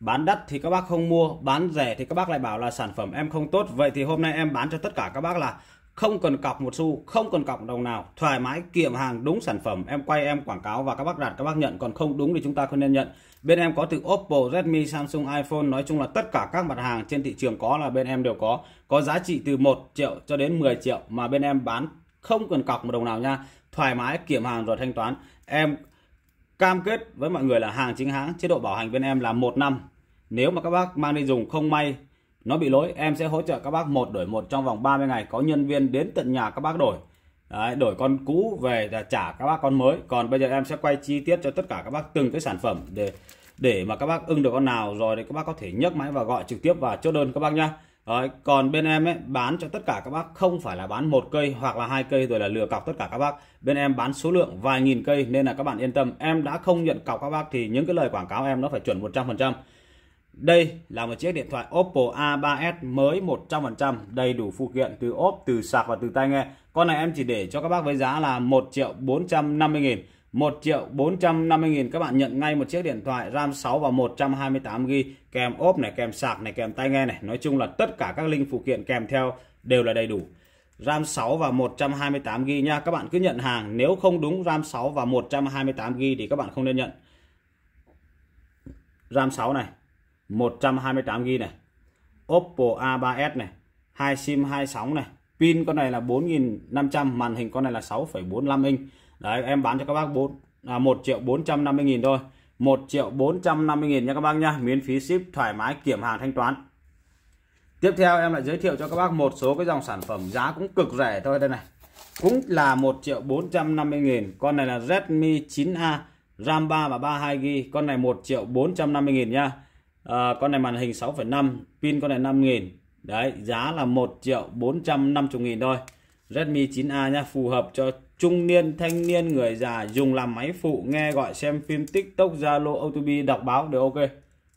Bán đắt thì các bác không mua, bán rẻ thì các bác lại bảo là sản phẩm em không tốt. Vậy thì hôm nay em bán cho tất cả các bác là không cần cọc một xu, không cần cọc đồng nào, thoải mái kiểm hàng đúng sản phẩm. Em quay em quảng cáo và các bác đặt các bác nhận, còn không đúng thì chúng ta không nên nhận. Bên em có từ Oppo, Redmi, Samsung, iPhone, nói chung là tất cả các mặt hàng trên thị trường có là bên em đều có. Có giá trị từ 1 triệu cho đến 10 triệu mà bên em bán không cần cọc một đồng nào nha thoải mái kiểm hàng rồi thanh toán em cam kết với mọi người là hàng chính hãng chế độ bảo hành bên em là một năm nếu mà các bác mang đi dùng không may nó bị lỗi em sẽ hỗ trợ các bác một đổi một trong vòng 30 ngày có nhân viên đến tận nhà các bác đổi Đấy, đổi con cũ về là trả các bác con mới còn bây giờ em sẽ quay chi tiết cho tất cả các bác từng cái sản phẩm để để mà các bác ưng được con nào rồi thì các bác có thể nhấc máy và gọi trực tiếp và chốt đơn các bác nhé. Đấy, còn bên em ấy bán cho tất cả các bác không phải là bán một cây hoặc là hai cây rồi là lừa cọc tất cả các bác. Bên em bán số lượng vài nghìn cây nên là các bạn yên tâm, em đã không nhận cọc các bác thì những cái lời quảng cáo em nó phải chuẩn 100%. Đây là một chiếc điện thoại Oppo A3s mới 100% đầy đủ phụ kiện từ ốp, từ sạc và từ tai nghe. Con này em chỉ để cho các bác với giá là 1 triệu 450 nghìn 1 triệu 450 nghìn các bạn nhận ngay một chiếc điện thoại RAM 6 và 128GB kèm ốp này kèm sạc này kèm tai nghe này nói chung là tất cả các linh phụ kiện kèm theo đều là đầy đủ RAM 6 và 128GB nha các bạn cứ nhận hàng nếu không đúng RAM 6 và 128GB thì các bạn không nên nhận RAM 6 này 128GB này Oppo A3s này hai sim hai sóng này pin con này là 4500 màn hình con này là 6,45 inch đấy em bán cho các bác 4 là 1 triệu 450 nghìn thôi 1 triệu 450 nghìn nha các bác nha miễn phí ship thoải mái kiểm hàng thanh toán tiếp theo em lại giới thiệu cho các bác một số cái dòng sản phẩm giá cũng cực rẻ thôi đây này cũng là 1 triệu 450 nghìn con này là Redmi 9A RAM 3 và 32GB con này 1 triệu 450 nghìn nha à, con này màn hình 6,5 pin con này 5 nghìn đấy giá là 1 triệu 450 nghìn thôi Redmi 9A nha phù hợp cho trung niên, thanh niên, người già dùng làm máy phụ, nghe gọi xem phim TikTok, Zalo, OTB, đọc báo đều ok.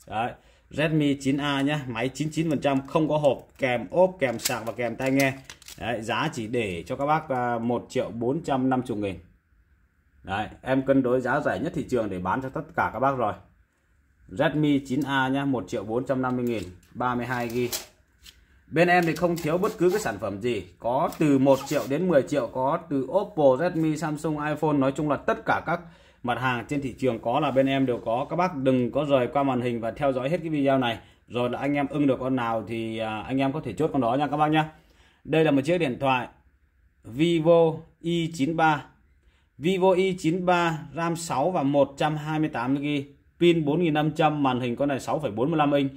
Đấy. Redmi 9A nhá, máy 99% không có hộp, kèm ốp, kèm sạc và kèm tai nghe. Đấy, giá chỉ để cho các bác 1 à, triệu 450 nghìn. Đấy, em cân đối giá rẻ nhất thị trường để bán cho tất cả các bác rồi. Redmi 9A nhá, 1 triệu 450 nghìn, 32 GB. Bên em thì không thiếu bất cứ cái sản phẩm gì Có từ 1 triệu đến 10 triệu Có từ Oppo, Redmi, Samsung, iPhone Nói chung là tất cả các mặt hàng trên thị trường có là bên em đều có Các bác đừng có rời qua màn hình và theo dõi hết cái video này Rồi là anh em ưng được con nào thì à, anh em có thể chốt con đó nha các bác nhá Đây là một chiếc điện thoại Vivo i93 Vivo i93 RAM 6 và 128GB Pin 4500 màn hình con này 6,45 inch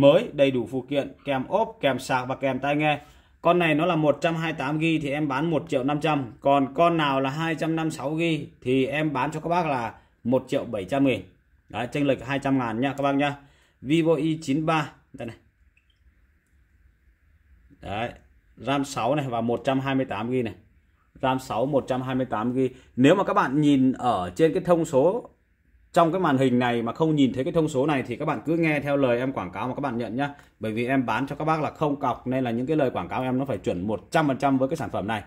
mới đầy đủ phụ kiện kèm ốp kèm sạc và kèm tai nghe con này nó là 128GB thì em bán 1 triệu 500 còn con nào là 256GB thì em bán cho các bác là 1 triệu 700 nghìn đấy chênh lệch 200 ngàn nha các bác nhá Vivo i93 đây này đấy RAM 6 này và 128GB này RAM 6 128GB nếu mà các bạn nhìn ở trên cái thông số trong cái màn hình này mà không nhìn thấy cái thông số này thì các bạn cứ nghe theo lời em quảng cáo mà các bạn nhận nhá bởi vì em bán cho các bác là không cọc nên là những cái lời quảng cáo em nó phải chuẩn 100% với cái sản phẩm này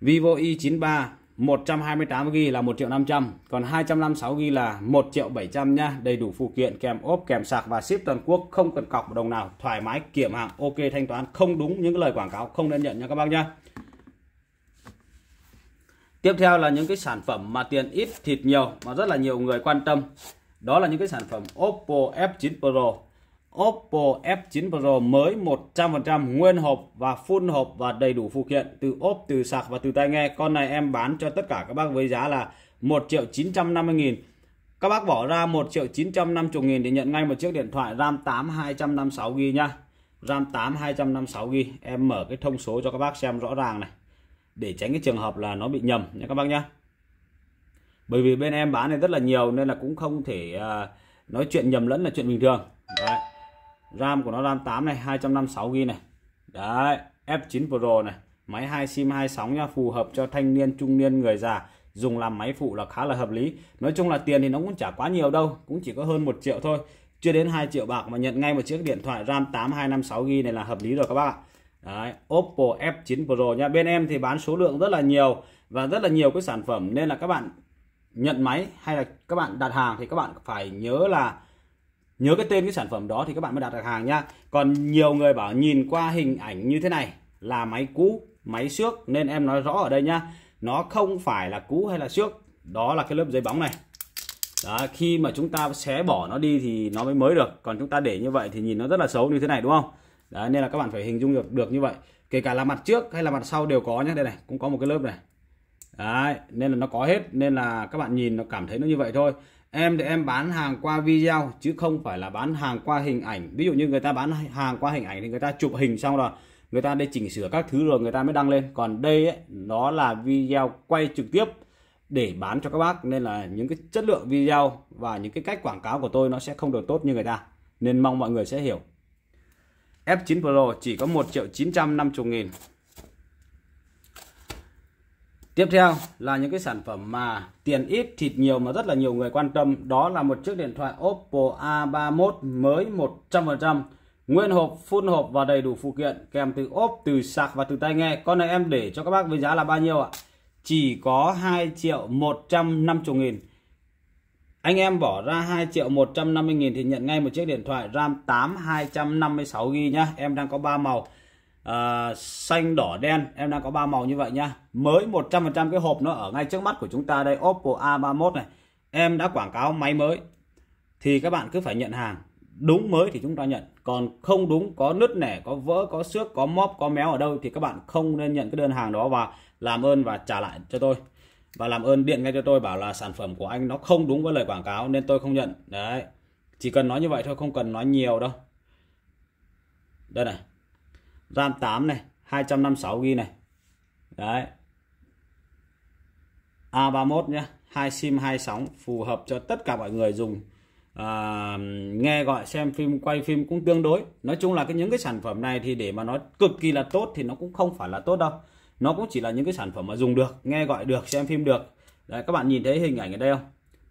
Vivo i93 128 g là 1 triệu 500 còn 256 g là 1 triệu 700 nhá đầy đủ phụ kiện kèm ốp kèm sạc và ship toàn quốc không cần cọc một đồng nào thoải mái kiểm hàng ok thanh toán không đúng những cái lời quảng cáo không nên nhận nha các bác nhá Tiếp theo là những cái sản phẩm mà tiền ít thịt nhiều mà rất là nhiều người quan tâm. Đó là những cái sản phẩm Oppo F9 Pro. Oppo F9 Pro mới 100% nguyên hộp và full hộp và đầy đủ phụ kiện từ ốp, từ sạc và từ tai nghe. Con này em bán cho tất cả các bác với giá là 1 triệu 950 nghìn. Các bác bỏ ra 1 triệu 950 nghìn để nhận ngay một chiếc điện thoại RAM 8 256GB nha. RAM 8 256GB. Em mở cái thông số cho các bác xem rõ ràng này để tránh cái trường hợp là nó bị nhầm nha các bác nhá bởi vì bên em bán này rất là nhiều nên là cũng không thể uh, nói chuyện nhầm lẫn là chuyện bình thường đấy. RAM của nó RAM 8 này 256 g này đấy F9 Pro này máy 2 sim 2 sóng nha phù hợp cho thanh niên trung niên người già dùng làm máy phụ là khá là hợp lý nói chung là tiền thì nó cũng chả quá nhiều đâu cũng chỉ có hơn một triệu thôi chưa đến 2 triệu bạc mà nhận ngay một chiếc điện thoại RAM 8 256 g này là hợp lý rồi các bác ạ Đấy, Oppo F9 Pro nha. Bên em thì bán số lượng rất là nhiều và rất là nhiều cái sản phẩm nên là các bạn nhận máy hay là các bạn đặt hàng thì các bạn phải nhớ là nhớ cái tên cái sản phẩm đó thì các bạn mới đặt được hàng nha. Còn nhiều người bảo nhìn qua hình ảnh như thế này là máy cũ, máy xước nên em nói rõ ở đây nhá. Nó không phải là cũ hay là xước, đó là cái lớp giấy bóng này. Đó, khi mà chúng ta xé bỏ nó đi thì nó mới mới được còn chúng ta để như vậy thì nhìn nó rất là xấu như thế này đúng không Đấy, nên là các bạn phải hình dung được được như vậy kể cả là mặt trước hay là mặt sau đều có nhé đây này cũng có một cái lớp này Đấy, nên là nó có hết nên là các bạn nhìn nó cảm thấy nó như vậy thôi em để em bán hàng qua video chứ không phải là bán hàng qua hình ảnh ví dụ như người ta bán hàng qua hình ảnh thì người ta chụp hình xong rồi người ta đi chỉnh sửa các thứ rồi người ta mới đăng lên còn đây ấy, nó là video quay trực tiếp để bán cho các bác nên là những cái chất lượng video và những cái cách quảng cáo của tôi nó sẽ không được tốt như người ta nên mong mọi người sẽ hiểu F9 Pro chỉ có 1 triệu 950 nghìn Tiếp theo là những cái sản phẩm mà tiền ít thịt nhiều mà rất là nhiều người quan tâm Đó là một chiếc điện thoại Oppo A31 mới 100% Nguyên hộp, full hộp và đầy đủ phụ kiện kèm từ ốp, từ sạc và từ tai nghe Con này em để cho các bác với giá là bao nhiêu ạ? Chỉ có 2 triệu 150 nghìn anh em bỏ ra 2 triệu 150 nghìn thì nhận ngay một chiếc điện thoại RAM 8 256GB nhá. Em đang có 3 màu à, xanh đỏ đen em đang có ba màu như vậy nhá mới 100% cái hộp nó ở ngay trước mắt của chúng ta đây Oppo A31 này em đã quảng cáo máy mới thì các bạn cứ phải nhận hàng đúng mới thì chúng ta nhận còn không đúng có nứt nẻ có vỡ có xước có móp có méo ở đâu thì các bạn không nên nhận cái đơn hàng đó và làm ơn và trả lại cho tôi và làm ơn điện ngay cho tôi bảo là sản phẩm của anh nó không đúng với lời quảng cáo nên tôi không nhận đấy chỉ cần nói như vậy thôi không cần nói nhiều đâu đây này RAM 8 này 256 g này đấy A31 nhé hai sim hai sóng phù hợp cho tất cả mọi người dùng à, nghe gọi xem phim quay phim cũng tương đối nói chung là cái những cái sản phẩm này thì để mà nó cực kỳ là tốt thì nó cũng không phải là tốt đâu nó cũng chỉ là những cái sản phẩm mà dùng được nghe gọi được xem phim được đấy các bạn nhìn thấy hình ảnh ở đây không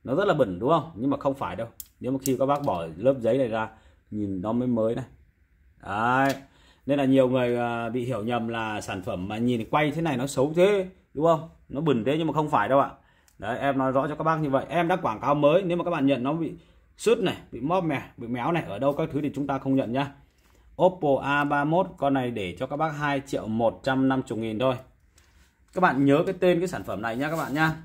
nó rất là bẩn đúng không nhưng mà không phải đâu nếu mà khi các bác bỏ lớp giấy này ra nhìn nó mới mới này đấy nên là nhiều người à, bị hiểu nhầm là sản phẩm mà nhìn quay thế này nó xấu thế đúng không nó bẩn thế nhưng mà không phải đâu ạ đấy em nói rõ cho các bác như vậy em đã quảng cáo mới nếu mà các bạn nhận nó bị sứt này bị móp mè bị méo này ở đâu các thứ thì chúng ta không nhận nhá Oppo A31 con này để cho các bác 2 triệu 150 nghìn thôi các bạn nhớ cái tên cái sản phẩm này nhá các bạn nhá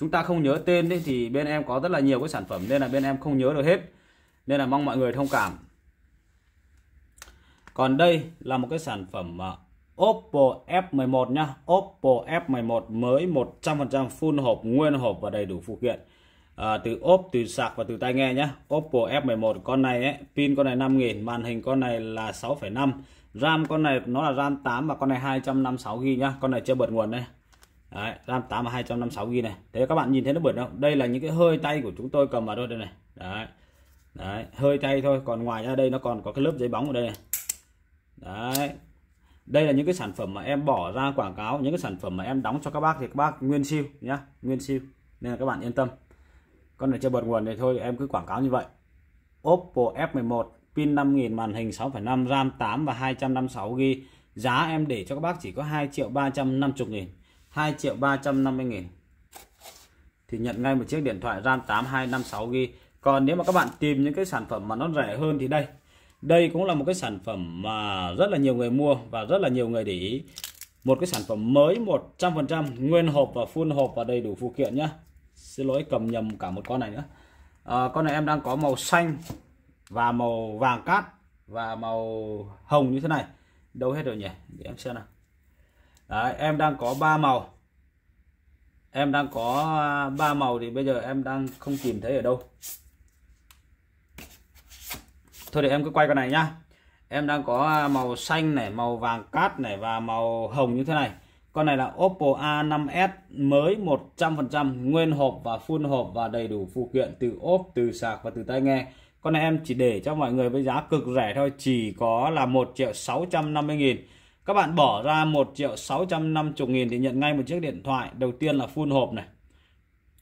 chúng ta không nhớ tên đấy thì bên em có rất là nhiều cái sản phẩm nên là bên em không nhớ được hết nên là mong mọi người thông cảm còn đây là một cái sản phẩm à, Oppo F11 nhá Oppo F11 mới 100% full hộp nguyên hộp và đầy đủ phụ kiện Ờ, từ ốp từ sạc và từ tai nghe nhé Oppo F11 con này ấy, pin con này 5000 màn hình con này là 6,5 RAM con này nó là RAM 8 và con này 256GB nhá con này chưa bật nguồn đây Đấy, RAM 8 và 256GB này thế các bạn nhìn thấy nó bật không đây là những cái hơi tay của chúng tôi cầm vào đây này đấy đấy hơi tay thôi còn ngoài ra đây nó còn có cái lớp giấy bóng ở đây này đấy đây là những cái sản phẩm mà em bỏ ra quảng cáo những cái sản phẩm mà em đóng cho các bác thì các bác nguyên siêu nhá nguyên siêu nên là các bạn yên tâm con ở chơi bật nguồn thì thôi em cứ quảng cáo như vậy Oppo F11 pin 5000 màn hình 6,5 RAM 8 và 256GB giá em để cho các bác chỉ có 2 triệu 350 nghìn 2 triệu 350 nghìn thì nhận ngay một chiếc điện thoại RAM 8 256GB còn nếu mà các bạn tìm những cái sản phẩm mà nó rẻ hơn thì đây đây cũng là một cái sản phẩm mà rất là nhiều người mua và rất là nhiều người để ý một cái sản phẩm mới 100% nguyên hộp và full hộp và đầy đủ phụ kiện nhé xin lỗi cầm nhầm cả một con này nữa à, con này em đang có màu xanh và màu vàng cát và màu hồng như thế này đâu hết rồi nhỉ để em xem nào Đấy, em đang có ba màu em đang có ba màu thì bây giờ em đang không tìm thấy ở đâu thôi để em cứ quay con này nhá em đang có màu xanh này màu vàng cát này và màu hồng như thế này con này là Oppo A5s mới 100% nguyên hộp và full hộp và đầy đủ phụ kiện từ ốp, từ sạc và từ tai nghe. Con này em chỉ để cho mọi người với giá cực rẻ thôi, chỉ có là 1 triệu 650 nghìn. Các bạn bỏ ra 1 triệu 650 nghìn thì nhận ngay một chiếc điện thoại. Đầu tiên là full hộp này,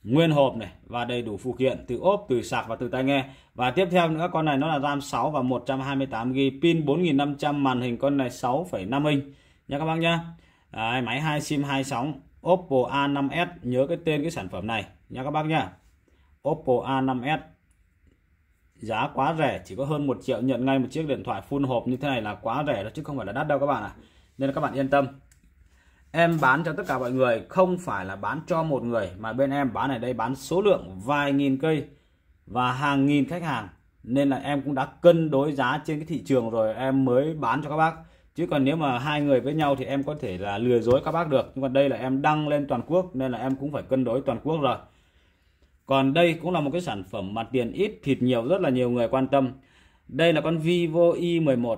nguyên hộp này và đầy đủ phụ kiện từ ốp, từ sạc và từ tai nghe. Và tiếp theo nữa con này nó là RAM 6 và 128GB, pin 4500, màn hình con này 6,5 inch. Nha các bác nhá. Đấy, máy hai sim hai sóng Oppo A5s nhớ cái tên cái sản phẩm này nha các bác nhá Oppo A5s giá quá rẻ chỉ có hơn 1 triệu nhận ngay một chiếc điện thoại full hộp như thế này là quá rẻ đó chứ không phải là đắt đâu các bạn ạ à. nên là các bạn yên tâm em bán cho tất cả mọi người không phải là bán cho một người mà bên em bán ở đây bán số lượng vài nghìn cây và hàng nghìn khách hàng nên là em cũng đã cân đối giá trên cái thị trường rồi em mới bán cho các bác chứ còn nếu mà hai người với nhau thì em có thể là lừa dối các bác được nhưng còn đây là em đăng lên toàn quốc nên là em cũng phải cân đối toàn quốc rồi còn đây cũng là một cái sản phẩm mặt tiền ít thịt nhiều rất là nhiều người quan tâm đây là con Vivo i11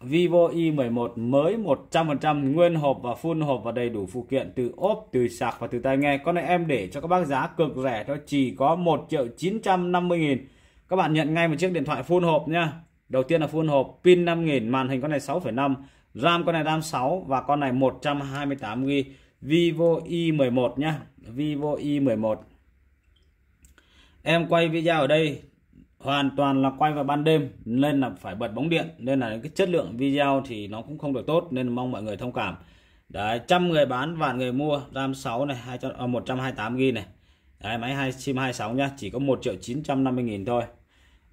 Vivo i11 mới 100% nguyên hộp và full hộp và đầy đủ phụ kiện từ ốp, từ sạc và từ tai nghe. Con này em để cho các bác giá cực rẻ thôi chỉ có 1 triệu 950 nghìn. Các bạn nhận ngay một chiếc điện thoại full hộp nha. Đầu tiên là full hộp, pin 5000, màn hình con này 6,5, RAM con này RAM 6 và con này 128GB Vivo Y11 nhá Vivo Y11 em quay video ở đây hoàn toàn là quay vào ban đêm nên là phải bật bóng điện nên là cái chất lượng video thì nó cũng không được tốt nên mong mọi người thông cảm đấy trăm người bán vạn người mua RAM 6 này 200 128 g này đấy máy hai sim 26 nhá chỉ có 1 triệu 950 nghìn thôi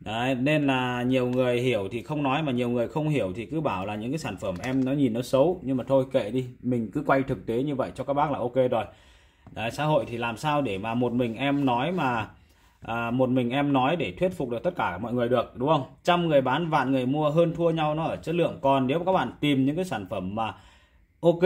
Đấy, nên là nhiều người hiểu thì không nói mà nhiều người không hiểu thì cứ bảo là những cái sản phẩm em nó nhìn nó xấu nhưng mà thôi kệ đi mình cứ quay thực tế như vậy cho các bác là ok rồi Đấy, xã hội thì làm sao để mà một mình em nói mà à, một mình em nói để thuyết phục được tất cả mọi người được đúng không trăm người bán vạn người mua hơn thua nhau nó ở chất lượng còn nếu các bạn tìm những cái sản phẩm mà ok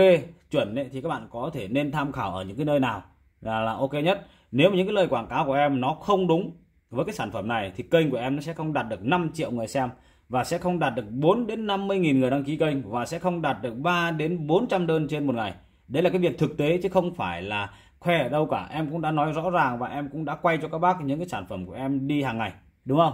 chuẩn ấy, thì các bạn có thể nên tham khảo ở những cái nơi nào là, là ok nhất nếu mà những cái lời quảng cáo của em nó không đúng với cái sản phẩm này thì kênh của em nó sẽ không đạt được 5 triệu người xem và sẽ không đạt được 4 đến 50 nghìn người đăng ký kênh và sẽ không đạt được 3 đến 400 đơn trên một ngày đấy là cái việc thực tế chứ không phải là khoe ở đâu cả em cũng đã nói rõ ràng và em cũng đã quay cho các bác những cái sản phẩm của em đi hàng ngày đúng không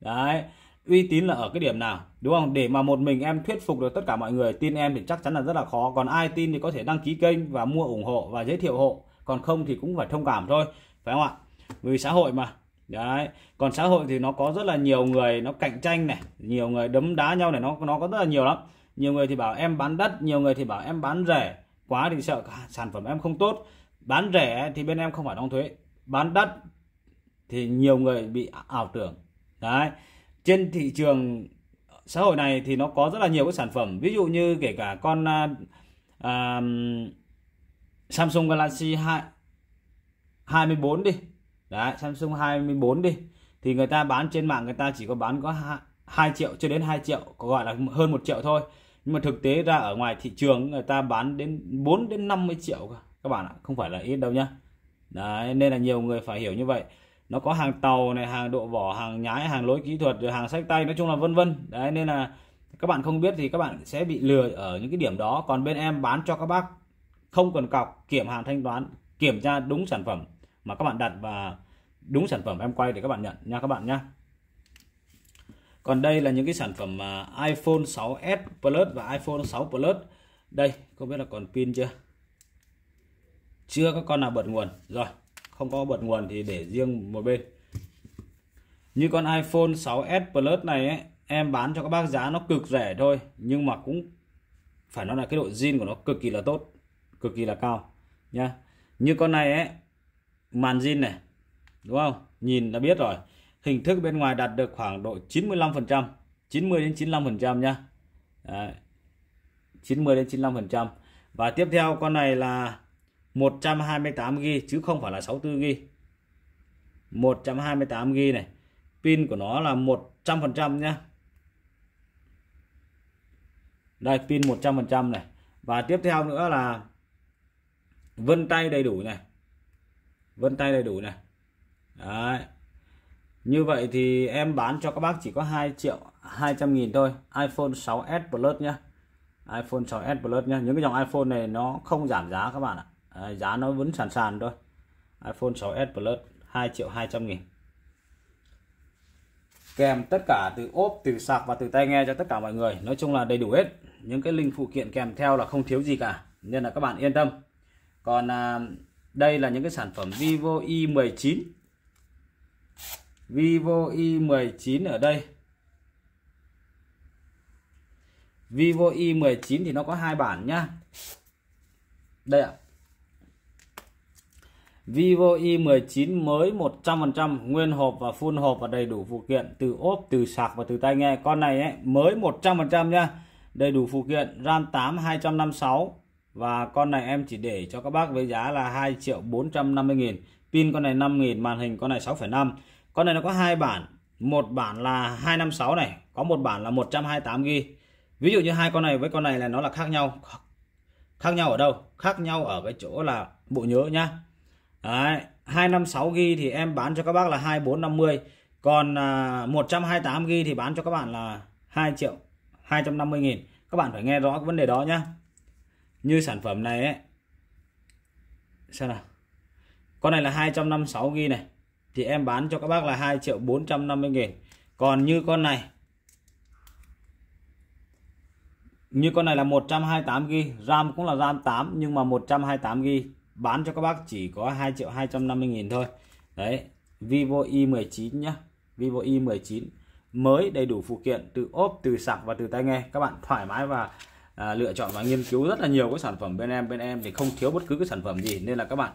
đấy uy tín là ở cái điểm nào đúng không để mà một mình em thuyết phục được tất cả mọi người tin em thì chắc chắn là rất là khó còn ai tin thì có thể đăng ký kênh và mua ủng hộ và giới thiệu hộ còn không thì cũng phải thông cảm thôi phải không ạ vì xã hội mà đấy còn xã hội thì nó có rất là nhiều người nó cạnh tranh này nhiều người đấm đá nhau này nó nó có rất là nhiều lắm nhiều người thì bảo em bán đất nhiều người thì bảo em bán rẻ quá thì sợ sản phẩm em không tốt bán rẻ thì bên em không phải đóng thuế bán đất thì nhiều người bị ảo tưởng đấy trên thị trường xã hội này thì nó có rất là nhiều cái sản phẩm ví dụ như kể cả con uh, Samsung Galaxy 2 24 đi Đấy, Samsung 24 đi thì người ta bán trên mạng người ta chỉ có bán có 2 triệu cho đến 2 triệu có gọi là hơn 1 triệu thôi nhưng mà thực tế ra ở ngoài thị trường người ta bán đến 4 đến 50 triệu các bạn ạ không phải là ít đâu nhá Đấy, nên là nhiều người phải hiểu như vậy nó có hàng tàu này hàng độ vỏ hàng nhái hàng lối kỹ thuật rồi hàng sách tay nói chung là vân vân đấy nên là các bạn không biết thì các bạn sẽ bị lừa ở những cái điểm đó còn bên em bán cho các bác không cần cọc kiểm hàng thanh toán kiểm tra đúng sản phẩm mà các bạn đặt và đúng sản phẩm em quay để các bạn nhận nha các bạn nhá còn đây là những cái sản phẩm à, iPhone 6s Plus và iPhone 6 Plus đây không biết là còn pin chưa chưa có con nào bật nguồn rồi không có bật nguồn thì để riêng một bên như con iPhone 6s Plus này ấy, em bán cho các bác giá nó cực rẻ thôi nhưng mà cũng phải nói là cái độ zin của nó cực kỳ là tốt cực kỳ là cao nhá như con này ấy màn zin này đúng không nhìn đã biết rồi hình thức bên ngoài đạt được khoảng độ 95% 90 đến 95% nhá Đấy. 90 đến 95% và tiếp theo con này là 128GB chứ không phải là 64GB 128GB này pin của nó là 100% nhá đây pin 100% này và tiếp theo nữa là vân tay đầy đủ này vân tay đầy đủ này Đấy. Như vậy thì em bán cho các bác chỉ có 2 triệu 200 nghìn thôi iPhone 6s Plus nhá iPhone 6s Plus nhá những cái dòng iPhone này nó không giảm giá các bạn ạ à, giá nó vẫn sàn sàn thôi iPhone 6s Plus 2 triệu 200 nghìn kèm tất cả từ ốp từ sạc và từ tai nghe cho tất cả mọi người nói chung là đầy đủ hết những cái linh phụ kiện kèm theo là không thiếu gì cả nên là các bạn yên tâm còn à, đây là những cái sản phẩm Vivo i19 Vivo Y19 ở đây Vivo Y19 thì nó có hai bản nhá đây ạ Vivo Y19 mới 100% nguyên hộp và full hộp và đầy đủ phụ kiện từ ốp, từ sạc và từ tai nghe. Con này ấy, mới 100% nha. Đầy đủ phụ kiện RAM 8 256 và con này em chỉ để cho các bác với giá là 2 triệu 450 nghìn. Pin con này 5 nghìn, màn hình con này 6,5 con này nó có hai bản một bản là 256 này có một bản là 128 g ví dụ như hai con này với con này là nó là khác nhau khác nhau ở đâu khác nhau ở cái chỗ là bộ nhớ nhá Đấy, 256 g thì em bán cho các bác là 2450 còn à, 128 g thì bán cho các bạn là 2 triệu 250 nghìn các bạn phải nghe rõ cái vấn đề đó nhá như sản phẩm này ấy sao nào con này là 256 g này thì em bán cho các bác là 2 triệu 450 nghìn còn như con này như con này là 128GB RAM cũng là RAM 8 nhưng mà 128GB bán cho các bác chỉ có 2 triệu 250 nghìn thôi đấy Vivo i19 nhá Vivo i19 mới đầy đủ phụ kiện từ ốp từ sạc và từ tai nghe các bạn thoải mái và à, lựa chọn và nghiên cứu rất là nhiều cái sản phẩm bên em bên em thì không thiếu bất cứ cái sản phẩm gì nên là các bạn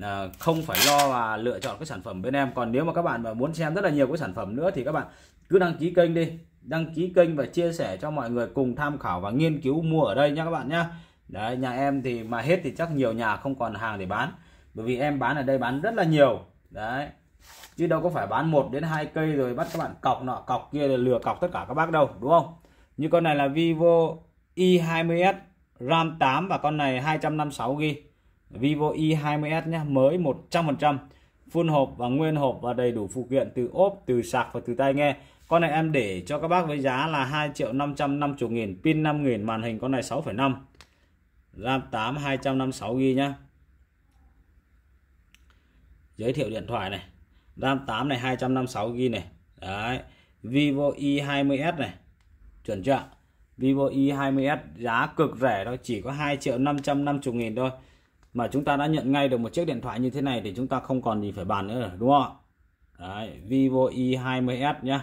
à, không phải lo và lựa chọn cái sản phẩm bên em còn nếu mà các bạn mà muốn xem rất là nhiều cái sản phẩm nữa thì các bạn cứ đăng ký kênh đi đăng ký kênh và chia sẻ cho mọi người cùng tham khảo và nghiên cứu mua ở đây nha các bạn nhé đấy nhà em thì mà hết thì chắc nhiều nhà không còn hàng để bán bởi vì em bán ở đây bán rất là nhiều đấy chứ đâu có phải bán một đến hai cây rồi bắt các bạn cọc nọ cọc kia rồi lừa cọc tất cả các bác đâu đúng không như con này là vivo i20s RAM 8 và con này 256GB Vivo i20s nhé mới 100% full hộp và nguyên hộp và đầy đủ phụ kiện từ ốp từ sạc và từ tai nghe con này em để cho các bác với giá là 2 triệu 550 nghìn pin 5 nghìn màn hình con này 6,5 RAM 8 256GB nhé giới thiệu điện thoại này RAM 8 này 256GB này đấy Vivo i20s này chuẩn chưa ạ Vivo i20s giá cực rẻ đó chỉ có 2 triệu 550 nghìn thôi mà chúng ta đã nhận ngay được một chiếc điện thoại như thế này thì chúng ta không còn gì phải bàn nữa rồi, đúng không Đấy, Vivo i20s nhá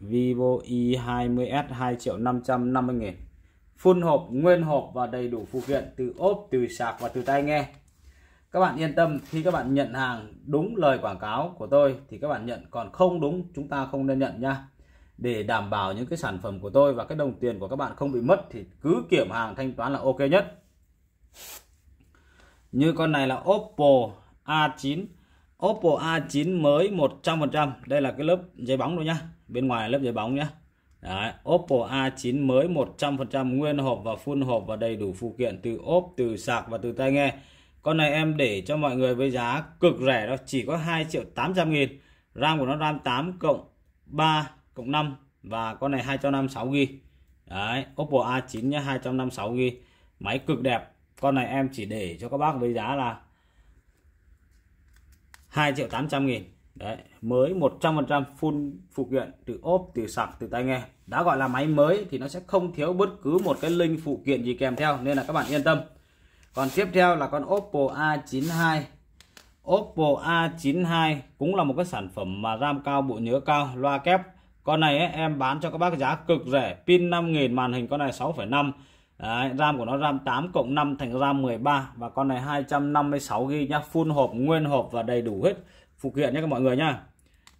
Vivo i20s 2 triệu 550 nghìn full hộp nguyên hộp và đầy đủ phụ kiện từ ốp từ sạc và từ tai nghe các bạn yên tâm khi các bạn nhận hàng đúng lời quảng cáo của tôi thì các bạn nhận còn không đúng chúng ta không nên nhận nhá để đảm bảo những cái sản phẩm của tôi và cái đồng tiền của các bạn không bị mất thì cứ kiểm hàng thanh toán là ok nhất như con này là Oppo A9 Oppo A9 mới 100% đây là cái lớp giấy bóng thôi nhá bên ngoài là lớp giấy bóng nhá Đấy, Oppo A9 mới 100% nguyên hộp và full hộp và đầy đủ phụ kiện từ ốp, từ sạc và từ tai nghe. Con này em để cho mọi người với giá cực rẻ đó, chỉ có 2 triệu 800 nghìn. RAM của nó RAM 8 cộng 3 cộng 5 và con này 256 GB đấy Oppo A9 nhá 256 GB máy cực đẹp con này em chỉ để cho các bác với giá là 2 triệu 800 nghìn đấy mới 100% full phụ kiện từ ốp từ sạc từ tai nghe đã gọi là máy mới thì nó sẽ không thiếu bất cứ một cái linh phụ kiện gì kèm theo nên là các bạn yên tâm còn tiếp theo là con Oppo A92 Oppo A92 cũng là một cái sản phẩm mà RAM cao bộ nhớ cao loa kép con này ấy, em bán cho các bác giá cực rẻ pin 5000 màn hình con này 6,5 Đấy, RAM của nó RAM 8 cộng 5 thành RAM 13 và con này 256GB nhá, full hộp, nguyên hộp và đầy đủ hết phụ kiện nhé các mọi người nhá.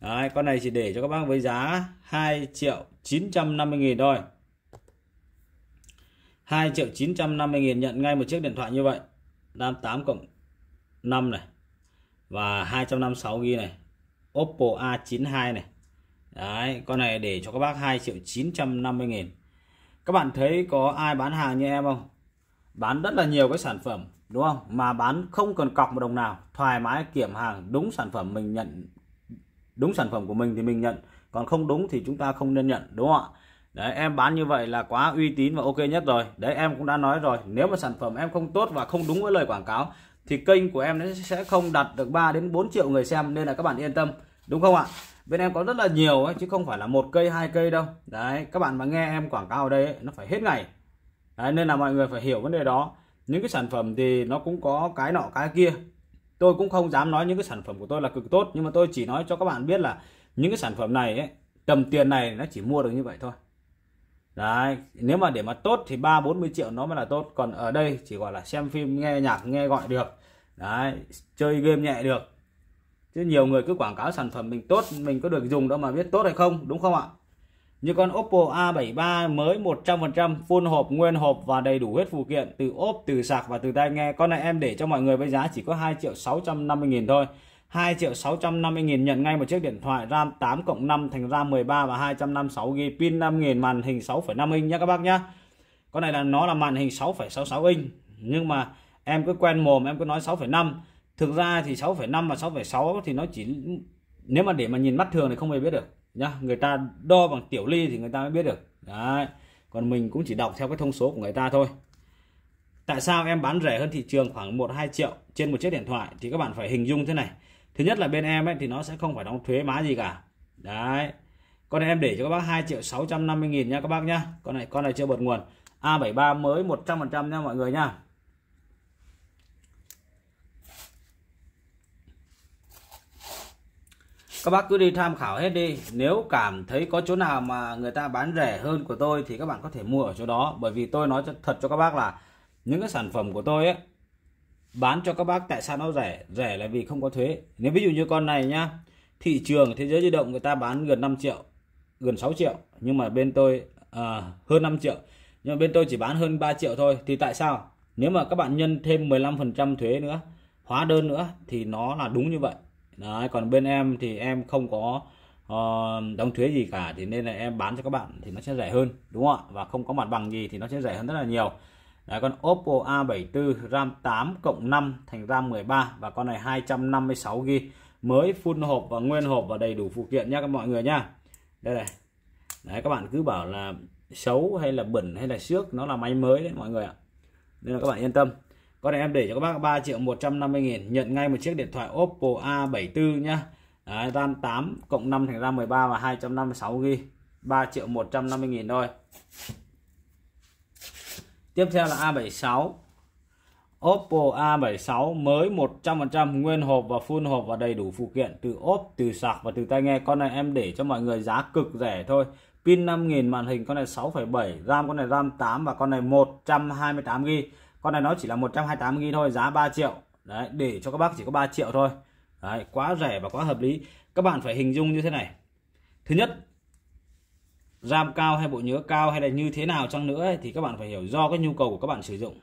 Đấy, con này chỉ để cho các bác với giá 2 triệu 950 nghìn thôi. 2 triệu 950 nghìn nhận ngay một chiếc điện thoại như vậy. RAM 8 cộng 5 này và 256GB này. Oppo A92 này. Đấy, con này để cho các bác 2 triệu 950 nghìn Các bạn thấy có ai bán hàng như em không? Bán rất là nhiều cái sản phẩm đúng không? Mà bán không cần cọc một đồng nào Thoải mái kiểm hàng đúng sản phẩm mình nhận Đúng sản phẩm của mình thì mình nhận Còn không đúng thì chúng ta không nên nhận đúng không ạ? Đấy em bán như vậy là quá uy tín và ok nhất rồi Đấy em cũng đã nói rồi Nếu mà sản phẩm em không tốt và không đúng với lời quảng cáo Thì kênh của em sẽ không đặt được 3 đến 4 triệu người xem Nên là các bạn yên tâm đúng không ạ? bên em có rất là nhiều ấy, chứ không phải là một cây hai cây đâu đấy các bạn mà nghe em quảng cáo ở đây ấy, nó phải hết ngày đấy, nên là mọi người phải hiểu vấn đề đó những cái sản phẩm thì nó cũng có cái nọ cái kia tôi cũng không dám nói những cái sản phẩm của tôi là cực tốt nhưng mà tôi chỉ nói cho các bạn biết là những cái sản phẩm này ấy, tầm tiền này nó chỉ mua được như vậy thôi đấy nếu mà để mà tốt thì ba bốn mươi triệu nó mới là tốt còn ở đây chỉ gọi là xem phim nghe nhạc nghe gọi được đấy chơi game nhẹ được chứ nhiều người cứ quảng cáo sản phẩm mình tốt mình có được dùng đâu mà biết tốt hay không đúng không ạ như con Oppo A73 mới 100% full hộp nguyên hộp và đầy đủ hết phụ kiện từ ốp từ sạc và từ tai nghe con này em để cho mọi người với giá chỉ có 2 triệu 650 nghìn thôi 2 triệu 650 nghìn nhận ngay một chiếc điện thoại RAM 8 cộng 5 thành RAM 13 và 256 GB pin 5000 màn hình 6,5 inch nhé các bác nhé con này là nó là màn hình 6,66 inch nhưng mà em cứ quen mồm em cứ nói 6,5 thực ra thì 6,5 và 6,6 thì nó chỉ nếu mà để mà nhìn mắt thường thì không hề biết được nhá người ta đo bằng tiểu ly thì người ta mới biết được đấy còn mình cũng chỉ đọc theo cái thông số của người ta thôi tại sao em bán rẻ hơn thị trường khoảng 1-2 triệu trên một chiếc điện thoại thì các bạn phải hình dung thế này thứ nhất là bên em ấy thì nó sẽ không phải đóng thuế má gì cả đấy con này em để cho các bác 2 triệu 650 nghìn nha các bác nhá con này con này chưa bật nguồn A73 mới 100% nha mọi người nha các bác cứ đi tham khảo hết đi nếu cảm thấy có chỗ nào mà người ta bán rẻ hơn của tôi thì các bạn có thể mua ở chỗ đó bởi vì tôi nói thật cho các bác là những cái sản phẩm của tôi ấy, bán cho các bác tại sao nó rẻ rẻ là vì không có thuế nếu ví dụ như con này nhá thị trường thế giới di động người ta bán gần 5 triệu gần 6 triệu nhưng mà bên tôi à, hơn 5 triệu nhưng mà bên tôi chỉ bán hơn 3 triệu thôi thì tại sao nếu mà các bạn nhân thêm 15% thuế nữa hóa đơn nữa thì nó là đúng như vậy Đấy, còn bên em thì em không có uh, đóng thuế gì cả thì nên là em bán cho các bạn thì nó sẽ rẻ hơn đúng không ạ và không có mặt bằng gì thì nó sẽ rẻ hơn rất là nhiều Đấy, con Oppo A74 RAM 8 cộng 5 thành RAM 13 và con này 256 GB mới full hộp và nguyên hộp và đầy đủ phụ kiện nha các mọi người nha đây này đấy các bạn cứ bảo là xấu hay là bẩn hay là xước nó là máy mới đấy mọi người ạ nên là các bạn yên tâm con này em để cho các bác 3 triệu 150 nghìn nhận ngay một chiếc điện thoại Oppo A74 nhá Đấy, RAM 8 cộng 5 thành ra 13 và 256 g 3 triệu 150 nghìn thôi tiếp theo là A76 Oppo A76 mới 100% nguyên hộp và full hộp và đầy đủ phụ kiện từ ốp, từ sạc và từ tai nghe. Con này em để cho mọi người giá cực rẻ thôi. Pin 5000 màn hình con này 6,7, RAM con này RAM 8 và con này 128 GB con này nó chỉ là 128 000 thôi giá 3 triệu đấy để cho các bác chỉ có 3 triệu thôi đấy quá rẻ và quá hợp lý các bạn phải hình dung như thế này thứ nhất RAM cao hay bộ nhớ cao hay là như thế nào chăng nữa ấy, thì các bạn phải hiểu do cái nhu cầu của các bạn sử dụng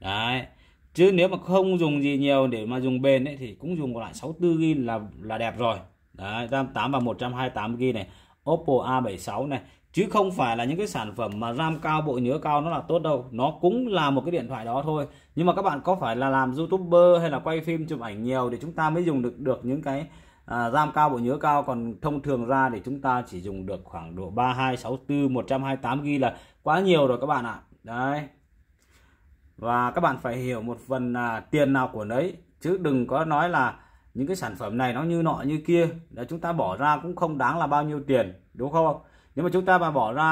đấy chứ nếu mà không dùng gì nhiều để mà dùng bền ấy, thì cũng dùng lại 64 g là là đẹp rồi đấy RAM 8 và 128 g này Oppo A76 này chứ không phải là những cái sản phẩm mà RAM cao bộ nhớ cao nó là tốt đâu nó cũng là một cái điện thoại đó thôi nhưng mà các bạn có phải là làm youtuber hay là quay phim chụp ảnh nhiều thì chúng ta mới dùng được được những cái à, RAM cao bộ nhớ cao còn thông thường ra để chúng ta chỉ dùng được khoảng độ 32 64 128 GB là quá nhiều rồi các bạn ạ đấy và các bạn phải hiểu một phần là tiền nào của nấy chứ đừng có nói là những cái sản phẩm này nó như nọ như kia là chúng ta bỏ ra cũng không đáng là bao nhiêu tiền đúng không nếu mà chúng ta mà bỏ ra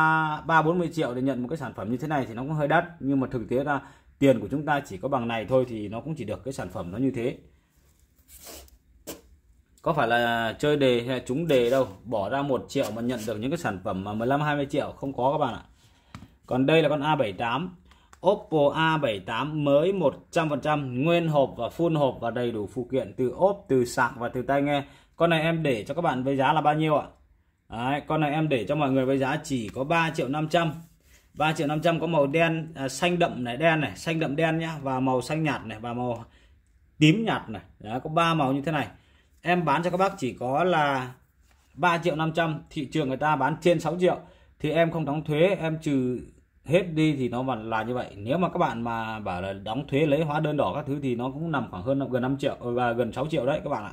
ba bốn mươi triệu để nhận một cái sản phẩm như thế này thì nó cũng hơi đắt nhưng mà thực tế là tiền của chúng ta chỉ có bằng này thôi thì nó cũng chỉ được cái sản phẩm nó như thế có phải là chơi đề hay là đề đâu bỏ ra một triệu mà nhận được những cái sản phẩm mà 15 20 triệu không có các bạn ạ còn đây là con A78 Oppo A78 mới 100% nguyên hộp và full hộp và đầy đủ phụ kiện từ ốp từ sạc và từ tai nghe con này em để cho các bạn với giá là bao nhiêu ạ Đấy, con này em để cho mọi người với giá chỉ có 3 triệu 500 3 triệu 500 có màu đen à, xanh đậm này đen này xanh đậm đen nhá và màu xanh nhạt này và màu tím nhạt này đó có ba màu như thế này em bán cho các bác chỉ có là 3 triệu 500 thị trường người ta bán trên 6 triệu thì em không đóng thuế em trừ hết đi thì nó vẫn là như vậy nếu mà các bạn mà bảo là đóng thuế lấy hóa đơn đỏ các thứ thì nó cũng nằm khoảng hơn gần 5 triệu và ờ, gần 6 triệu đấy các bạn ạ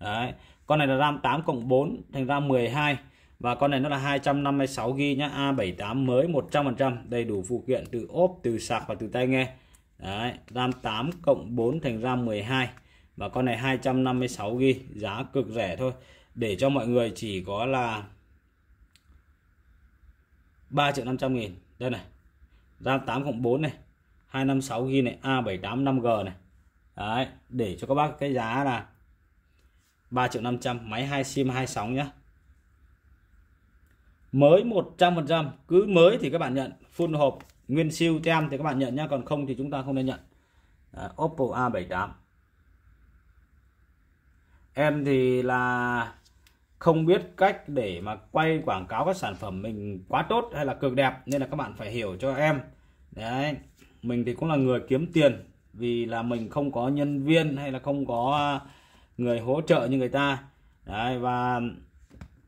đấy con này là RAM 8 cộng 4 thành ra 12 và con này nó là 256GB nhá A78 mới 100% đầy đủ phụ kiện từ ốp từ sạc và từ tai nghe Đấy, RAM 8 cộng 4 thành RAM 12 và con này 256GB giá cực rẻ thôi để cho mọi người chỉ có là 3 triệu 500 nghìn đây này RAM 8 cộng 4 này 256GB này A78 5G này Đấy, để cho các bác cái giá là 3 triệu 500 máy 2 sim 2 sóng nhé mới 100% cứ mới thì các bạn nhận full hộp nguyên siêu tem thì các bạn nhận nhá còn không thì chúng ta không nên nhận à, Oppo A78 em thì là không biết cách để mà quay quảng cáo các sản phẩm mình quá tốt hay là cực đẹp nên là các bạn phải hiểu cho em đấy mình thì cũng là người kiếm tiền vì là mình không có nhân viên hay là không có uh, người hỗ trợ như người ta đấy và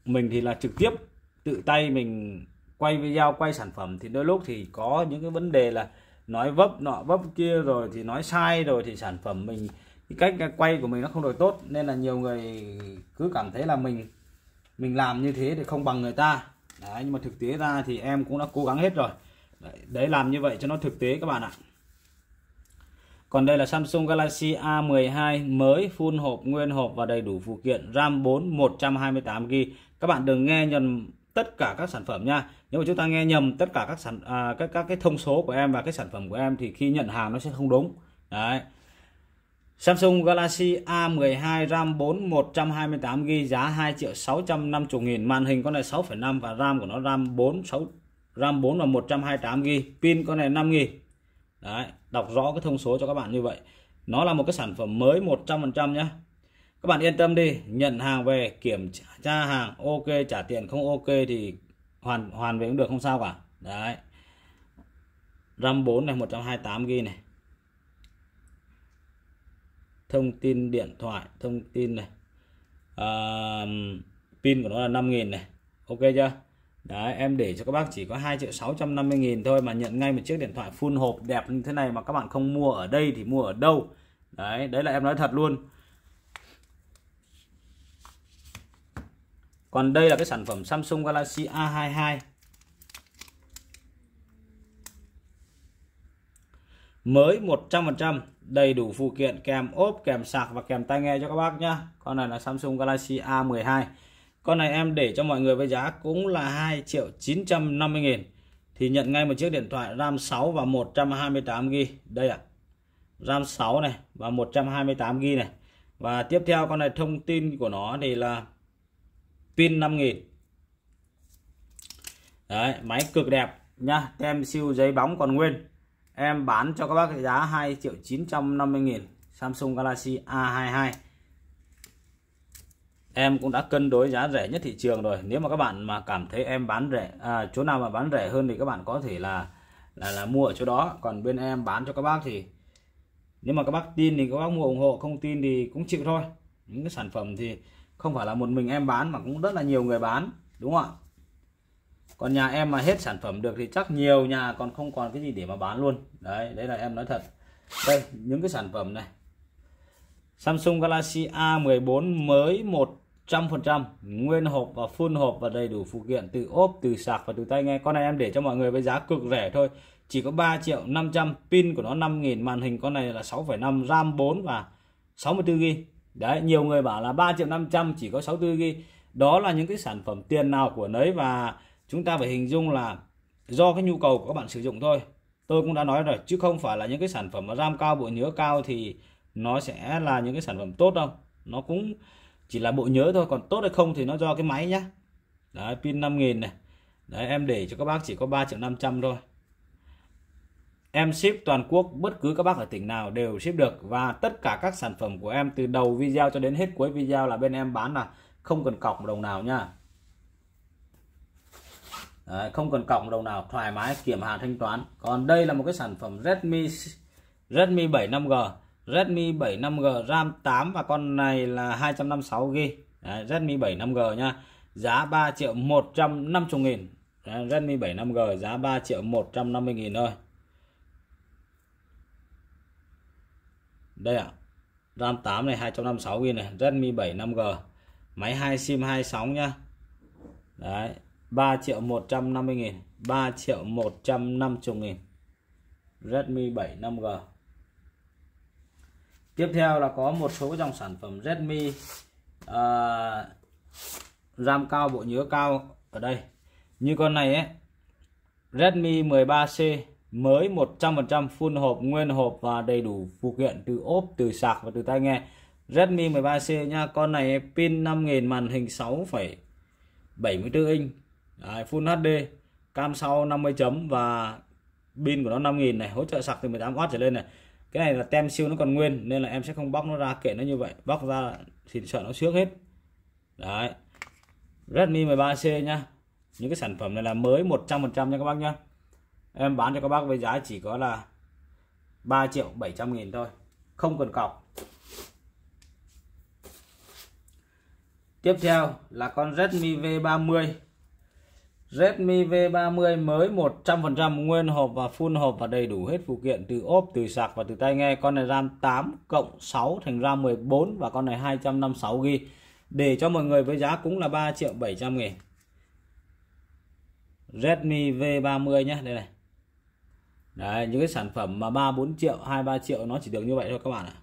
mình thì là trực tiếp tự tay mình quay video quay sản phẩm thì đôi lúc thì có những cái vấn đề là nói vấp nọ vấp kia rồi thì nói sai rồi thì sản phẩm mình cái cách quay của mình nó không được tốt nên là nhiều người cứ cảm thấy là mình mình làm như thế thì không bằng người ta đấy nhưng mà thực tế ra thì em cũng đã cố gắng hết rồi đấy làm như vậy cho nó thực tế các bạn ạ còn đây là Samsung Galaxy A12 mới full hộp nguyên hộp và đầy đủ phụ kiện RAM 4 128GB. Các bạn đừng nghe nhầm tất cả các sản phẩm nha. Nếu mà chúng ta nghe nhầm tất cả các sản à, các các cái thông số của em và cái sản phẩm của em thì khi nhận hàng nó sẽ không đúng. Đấy. Samsung Galaxy A12 RAM 4 128GB giá 2 triệu 650 nghìn màn hình con này 6,5 và RAM của nó RAM 4 6 RAM 4 là 128GB pin con này 5 nghìn Đấy, đọc rõ cái thông số cho các bạn như vậy. Nó là một cái sản phẩm mới 100% nhá Các bạn yên tâm đi, nhận hàng về kiểm tra hàng ok trả tiền không ok thì hoàn hoàn về cũng được không sao cả. Đấy. RAM 4 này 128GB này. Thông tin điện thoại, thông tin này. À, pin của nó là 5000 này. Ok chưa? Đấy, em để cho các bác chỉ có 2 triệu 650 nghìn thôi mà nhận ngay một chiếc điện thoại full hộp đẹp như thế này mà các bạn không mua ở đây thì mua ở đâu. Đấy, đấy là em nói thật luôn. Còn đây là cái sản phẩm Samsung Galaxy A22. Mới 100%, đầy đủ phụ kiện kèm ốp, kèm sạc và kèm tai nghe cho các bác nhá. Con này là Samsung Galaxy A12. Con này em để cho mọi người với giá cũng là 2 triệu 950 nghìn Thì nhận ngay một chiếc điện thoại RAM 6 và 128GB Đây ạ à, RAM 6 này và 128GB này Và tiếp theo con này thông tin của nó thì là Pin 5000 Đấy máy cực đẹp nha Tem siêu giấy bóng còn nguyên Em bán cho các bác giá 2 triệu 950 nghìn Samsung Galaxy A22 em cũng đã cân đối giá rẻ nhất thị trường rồi nếu mà các bạn mà cảm thấy em bán rẻ à, chỗ nào mà bán rẻ hơn thì các bạn có thể là là là mua ở chỗ đó còn bên em bán cho các bác thì nếu mà các bác tin thì các bác mua ủng hộ không tin thì cũng chịu thôi những cái sản phẩm thì không phải là một mình em bán mà cũng rất là nhiều người bán đúng không ạ còn nhà em mà hết sản phẩm được thì chắc nhiều nhà còn không còn cái gì để mà bán luôn đấy đấy là em nói thật đây những cái sản phẩm này Samsung Galaxy A14 mới 100% nguyên hộp và full hộp và đầy đủ phụ kiện từ ốp, từ sạc và từ tai nghe. Con này em để cho mọi người với giá cực rẻ thôi. Chỉ có 3 triệu 500, pin của nó 5.000, màn hình con này là 6,5, RAM 4 và 64GB. Đấy, nhiều người bảo là 3 triệu 500 chỉ có 64GB. Đó là những cái sản phẩm tiền nào của nấy và chúng ta phải hình dung là do cái nhu cầu của các bạn sử dụng thôi. Tôi cũng đã nói rồi, chứ không phải là những cái sản phẩm mà RAM cao, bộ nhớ cao thì nó sẽ là những cái sản phẩm tốt không nó cũng chỉ là bộ nhớ thôi còn tốt hay không thì nó do cái máy nhá đấy pin 5000 này đấy em để cho các bác chỉ có 3 triệu 500 thôi em ship toàn quốc bất cứ các bác ở tỉnh nào đều ship được và tất cả các sản phẩm của em từ đầu video cho đến hết cuối video là bên em bán là không cần cọc một đồng nào nha Đấy, không cần cọc đồng nào thoải mái kiểm hàng thanh toán còn đây là một cái sản phẩm Redmi Redmi 7 5G Redmi 7 5G RAM 8 và con này là 256GB Đấy, Redmi 7 5G nha giá 3 triệu 150 nghìn Đấy, Redmi 7 g giá 3 triệu 150 nghìn thôi đây ạ à, RAM 8 này 256 nghìn này Redmi 7 5G máy 2 sim sóng nhá đấy 3 triệu 150 nghìn 3 triệu 150 nghìn Redmi 7 5G tiếp theo là có một số dòng sản phẩm Redmi à, RAM cao bộ nhớ cao ở đây như con này ấy Redmi 13C mới 100% full hộp nguyên hộp và đầy đủ phụ kiện từ ốp từ sạc và từ tai nghe Redmi 13C nha con này pin 5000 màn hình 6,74 inch Đấy, Full HD cam sau 50 chấm và pin của nó 5000 này hỗ trợ sạc từ 18W trở lên này cái này là tem siêu nó còn nguyên nên là em sẽ không bóc nó ra kệ nó như vậy bóc ra thì sợ nó trước hết đấy Redmi 13C nhá những cái sản phẩm này là mới 100% nha các bác nhá em bán cho các bác với giá chỉ có là 3 triệu 700 nghìn thôi không cần cọc tiếp theo là con Redmi V30 Redmi V30 mới 100% nguyên hộp và full hộp và đầy đủ hết phụ kiện từ ốp, từ sạc và từ tai nghe. Con này RAM 8 cộng 6 thành ra 14 và con này 256 GB. Để cho mọi người với giá cũng là 3 triệu 700 nghìn. Redmi V30 nhé, đây này. Đấy, những cái sản phẩm mà 3 4 triệu, 2 3 triệu nó chỉ được như vậy thôi các bạn ạ. À.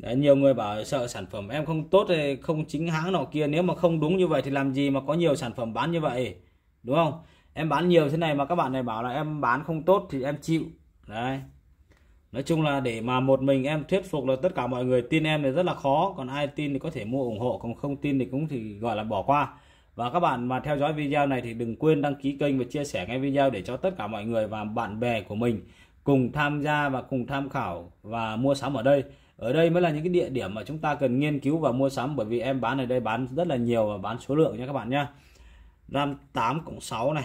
Đấy, nhiều người bảo sợ sản phẩm em không tốt thì không chính hãng nọ kia nếu mà không đúng như vậy thì làm gì mà có nhiều sản phẩm bán như vậy đúng không em bán nhiều thế này mà các bạn này bảo là em bán không tốt thì em chịu đấy nói chung là để mà một mình em thuyết phục là tất cả mọi người tin em thì rất là khó còn ai tin thì có thể mua ủng hộ còn không tin thì cũng thì gọi là bỏ qua và các bạn mà theo dõi video này thì đừng quên đăng ký kênh và chia sẻ ngay video để cho tất cả mọi người và bạn bè của mình cùng tham gia và cùng tham khảo và mua sắm ở đây ở đây mới là những cái địa điểm mà chúng ta cần nghiên cứu và mua sắm bởi vì em bán ở đây bán rất là nhiều và bán số lượng nha các bạn nhá RAM 8 cộng 6 này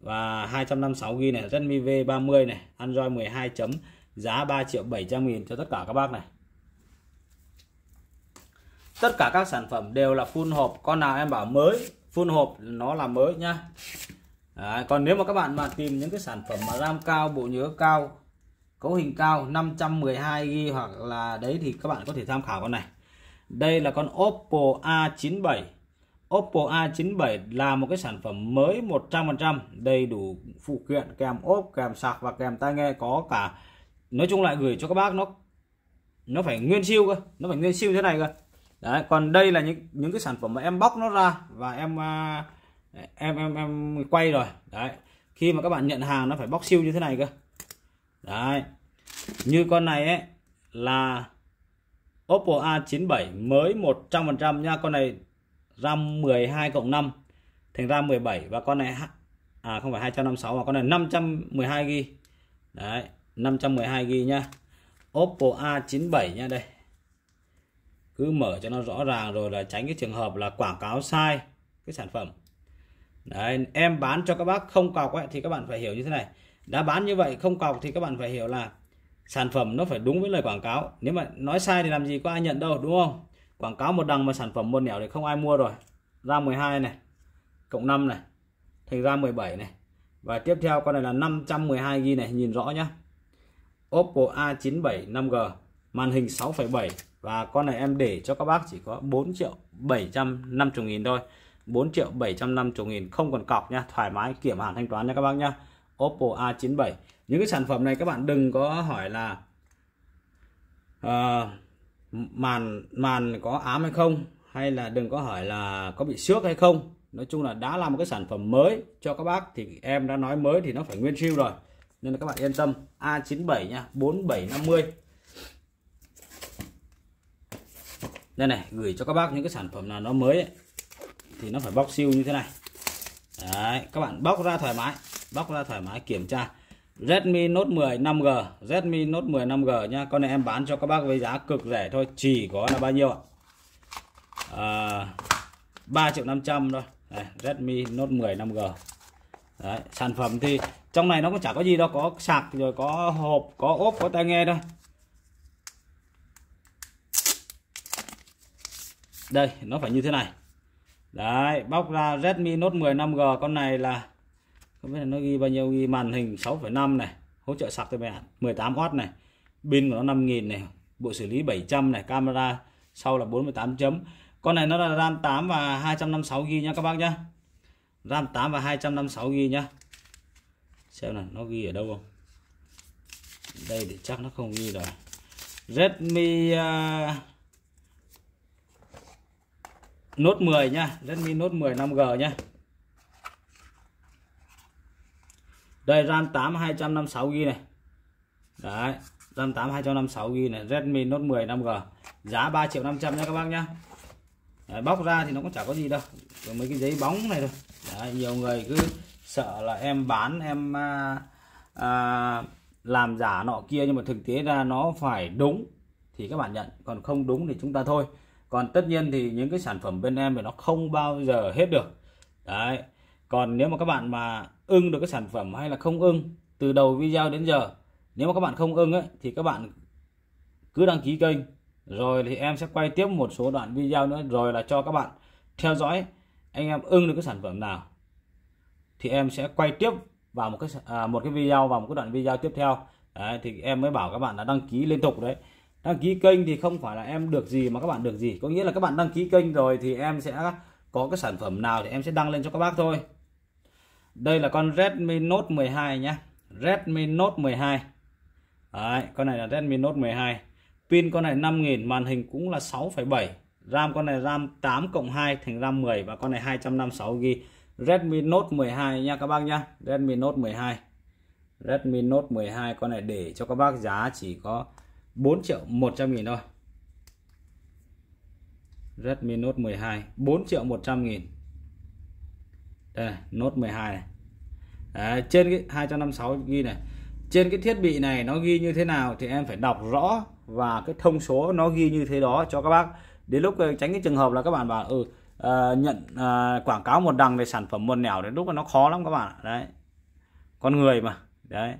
và 256GB này Redmi V30 này Android 12 chấm giá 3 triệu 700 nghìn cho tất cả các bác này tất cả các sản phẩm đều là full hộp con nào em bảo mới full hộp nó là mới nhá Đấy, còn nếu mà các bạn mà tìm những cái sản phẩm mà RAM cao bộ nhớ cao cấu hình cao 512 g hoặc là đấy thì các bạn có thể tham khảo con này đây là con Oppo A97 Oppo A97 là một cái sản phẩm mới 100% đầy đủ phụ kiện kèm ốp kèm sạc và kèm tai nghe có cả nói chung lại gửi cho các bác nó nó phải nguyên siêu cơ nó phải nguyên siêu thế này cơ đấy còn đây là những những cái sản phẩm mà em bóc nó ra và em à, em em em quay rồi đấy khi mà các bạn nhận hàng nó phải bóc siêu như thế này cơ đấy như con này ấy là Oppo A97 mới 100% nha con này RAM 12 cộng 5 thành ra 17 và con này à không phải 256 mà con này 512 GB đấy 512 GB nha Oppo A97 nha đây cứ mở cho nó rõ ràng rồi là tránh cái trường hợp là quảng cáo sai cái sản phẩm đấy em bán cho các bác không cọc ấy, thì các bạn phải hiểu như thế này đã bán như vậy không cọc thì các bạn phải hiểu là sản phẩm nó phải đúng với lời quảng cáo nếu mà nói sai thì làm gì có ai nhận đâu đúng không quảng cáo một đằng mà sản phẩm một nẻo thì không ai mua rồi ra 12 này cộng 5 này thành ra 17 này và tiếp theo con này là 512 ghi này nhìn rõ nhá Oppo A97 5G màn hình 6,7 và con này em để cho các bác chỉ có 4 triệu 750 nghìn thôi 4 triệu 750 nghìn không còn cọc nha thoải mái kiểm hàng thanh toán nha các bác nhá Oppo A97 những cái sản phẩm này các bạn đừng có hỏi là uh, màn màn có ám hay không hay là đừng có hỏi là có bị xước hay không nói chung là đã là một cái sản phẩm mới cho các bác thì em đã nói mới thì nó phải nguyên siêu rồi nên là các bạn yên tâm A97 nha 4750 đây này gửi cho các bác những cái sản phẩm nào nó mới ấy, thì nó phải bóc siêu như thế này Đấy, các bạn bóc ra thoải mái bóc ra thoải mái kiểm tra Redmi Note 10 5G Redmi Note 10 5G nha con này em bán cho các bác với giá cực rẻ thôi chỉ có là bao nhiêu ạ à, 3 triệu 500 thôi Đây, Redmi Note 10 5G Đấy, sản phẩm thì trong này nó cũng chả có gì đâu có sạc rồi có hộp có ốp có tai nghe thôi đây nó phải như thế này đấy bóc ra Redmi Note 10 5G con này là không biết là nó ghi bao nhiêu ghi màn hình 6,5 này hỗ trợ sạc tới 18W này pin của nó 5000 này bộ xử lý 700 này camera sau là 48 chấm con này nó là RAM 8 và 256 GB nha các bác nhá RAM 8 và 256 GB nhá xem là nó ghi ở đâu không đây thì chắc nó không ghi rồi Redmi uh, Note 10 nha Redmi Note 10 5G nhá đây RAM 8 256GB này đấy RAM 8 256GB này Redmi Note 10 5G giá 3 triệu 500 nha các bác nhá đấy, bóc ra thì nó cũng chả có gì đâu Còn mấy cái giấy bóng này thôi đấy, nhiều người cứ sợ là em bán em à, à, làm giả nọ kia nhưng mà thực tế ra nó phải đúng thì các bạn nhận còn không đúng thì chúng ta thôi còn tất nhiên thì những cái sản phẩm bên em thì nó không bao giờ hết được đấy còn nếu mà các bạn mà ưng được cái sản phẩm hay là không ưng từ đầu video đến giờ nếu mà các bạn không ưng ấy thì các bạn cứ đăng ký kênh rồi thì em sẽ quay tiếp một số đoạn video nữa rồi là cho các bạn theo dõi anh em ưng được cái sản phẩm nào thì em sẽ quay tiếp vào một cái à, một cái video vào một cái đoạn video tiếp theo đấy, thì em mới bảo các bạn là đăng ký liên tục đấy đăng ký kênh thì không phải là em được gì mà các bạn được gì có nghĩa là các bạn đăng ký kênh rồi thì em sẽ có cái sản phẩm nào thì em sẽ đăng lên cho các bác thôi đây là con Redmi Note 12 nhé Redmi Note 12 Đấy, con này là Redmi Note 12 pin con này 5000 màn hình cũng là 6,7 RAM con này RAM 8 cộng 2 thành RAM 10 và con này 256GB Redmi Note 12 nha các bác nhá Redmi Note 12 Redmi Note 12 con này để cho các bác giá chỉ có 4 triệu 100 nghìn thôi Redmi Note 12 4 triệu 100 nghìn đây nốt 12 này Đấy, trên cái 256 ghi này trên cái thiết bị này nó ghi như thế nào thì em phải đọc rõ và cái thông số nó ghi như thế đó cho các bác đến lúc ờ, tránh cái trường hợp là các bạn bảo ừ à, nhận à, quảng cáo một đằng về sản phẩm một nẻo đến lúc nó khó lắm các bạn đấy con người mà đấy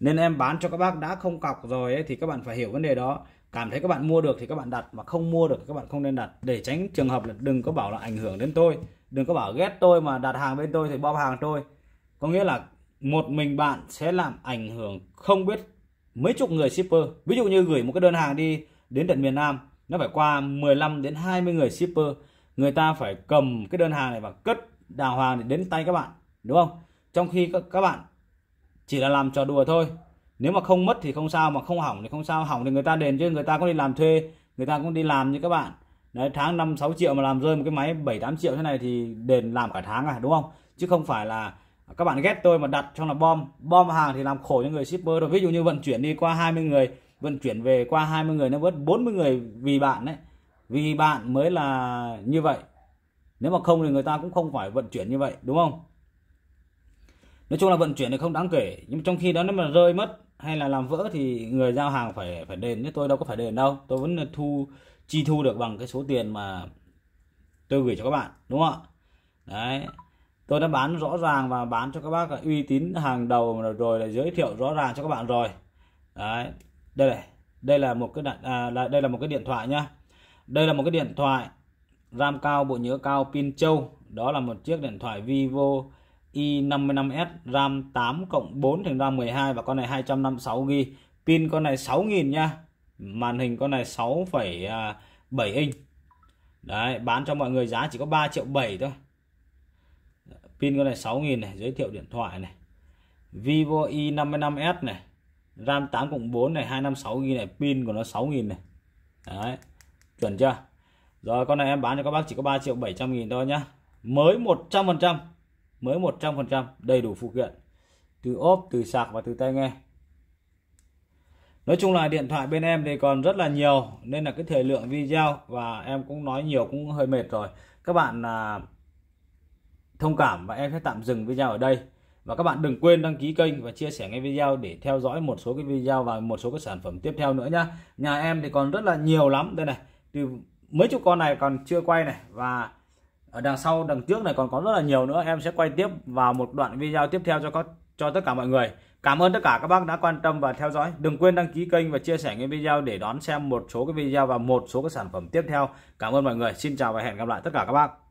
nên em bán cho các bác đã không cọc rồi ấy, thì các bạn phải hiểu vấn đề đó cảm thấy các bạn mua được thì các bạn đặt mà không mua được các bạn không nên đặt để tránh trường hợp là đừng có bảo là ảnh hưởng đến tôi đừng có bảo ghét tôi mà đặt hàng bên tôi thì bom hàng tôi có nghĩa là một mình bạn sẽ làm ảnh hưởng không biết mấy chục người shipper ví dụ như gửi một cái đơn hàng đi đến tận miền Nam nó phải qua 15 đến 20 người shipper người ta phải cầm cái đơn hàng này và cất đàng hoàng để đến tay các bạn đúng không trong khi các, các bạn chỉ là làm trò đùa thôi nếu mà không mất thì không sao mà không hỏng thì không sao hỏng thì người ta đền chứ người ta cũng đi làm thuê người ta cũng đi làm như các bạn Đấy, tháng 5 6 triệu mà làm rơi một cái máy 7 8 triệu thế này thì đền làm cả tháng à đúng không? Chứ không phải là các bạn ghét tôi mà đặt trong là bom, bom hàng thì làm khổ những người shipper rồi. Ví dụ như vận chuyển đi qua 20 người, vận chuyển về qua 20 người nó vớt 40 người vì bạn đấy. Vì bạn mới là như vậy. Nếu mà không thì người ta cũng không phải vận chuyển như vậy đúng không? Nói chung là vận chuyển thì không đáng kể, nhưng trong khi đó nếu mà rơi mất hay là làm vỡ thì người giao hàng phải phải đền chứ tôi đâu có phải đền đâu tôi vẫn thu chi thu được bằng cái số tiền mà tôi gửi cho các bạn đúng không ạ đấy tôi đã bán rõ ràng và bán cho các bác uy tín hàng đầu rồi là giới thiệu rõ ràng cho các bạn rồi đấy đây này đây là một cái đặt à, đây là một cái điện thoại nhá đây là một cái điện thoại ram cao bộ nhớ cao pin châu đó là một chiếc điện thoại vivo i55s ram 8 cộng 4 thành ram 12 và con này 256 g pin con này 6.000 nha màn hình con này 6,7 à, inch đấy bán cho mọi người giá chỉ có 3 triệu 7 thôi pin con này 6.000 này giới thiệu điện thoại này Vivo i55s này RAM 8 cộng 4 này 256GB này pin của nó 6.000 này đấy chuẩn chưa rồi con này em bán cho các bác chỉ có 3 triệu 700 nghìn thôi nhá mới 100% mới 100% đầy đủ phụ kiện từ ốp từ sạc và từ tai nghe nói chung là điện thoại bên em thì còn rất là nhiều nên là cái thời lượng video và em cũng nói nhiều cũng hơi mệt rồi các bạn à, thông cảm và em sẽ tạm dừng video ở đây và các bạn đừng quên đăng ký kênh và chia sẻ ngay video để theo dõi một số cái video và một số cái sản phẩm tiếp theo nữa nhá nhà em thì còn rất là nhiều lắm đây này từ mấy chục con này còn chưa quay này và ở đằng sau đằng trước này còn có rất là nhiều nữa em sẽ quay tiếp vào một đoạn video tiếp theo cho các cho tất cả mọi người. Cảm ơn tất cả các bác đã quan tâm và theo dõi. Đừng quên đăng ký kênh và chia sẻ cái video để đón xem một số cái video và một số cái sản phẩm tiếp theo. Cảm ơn mọi người. Xin chào và hẹn gặp lại tất cả các bác.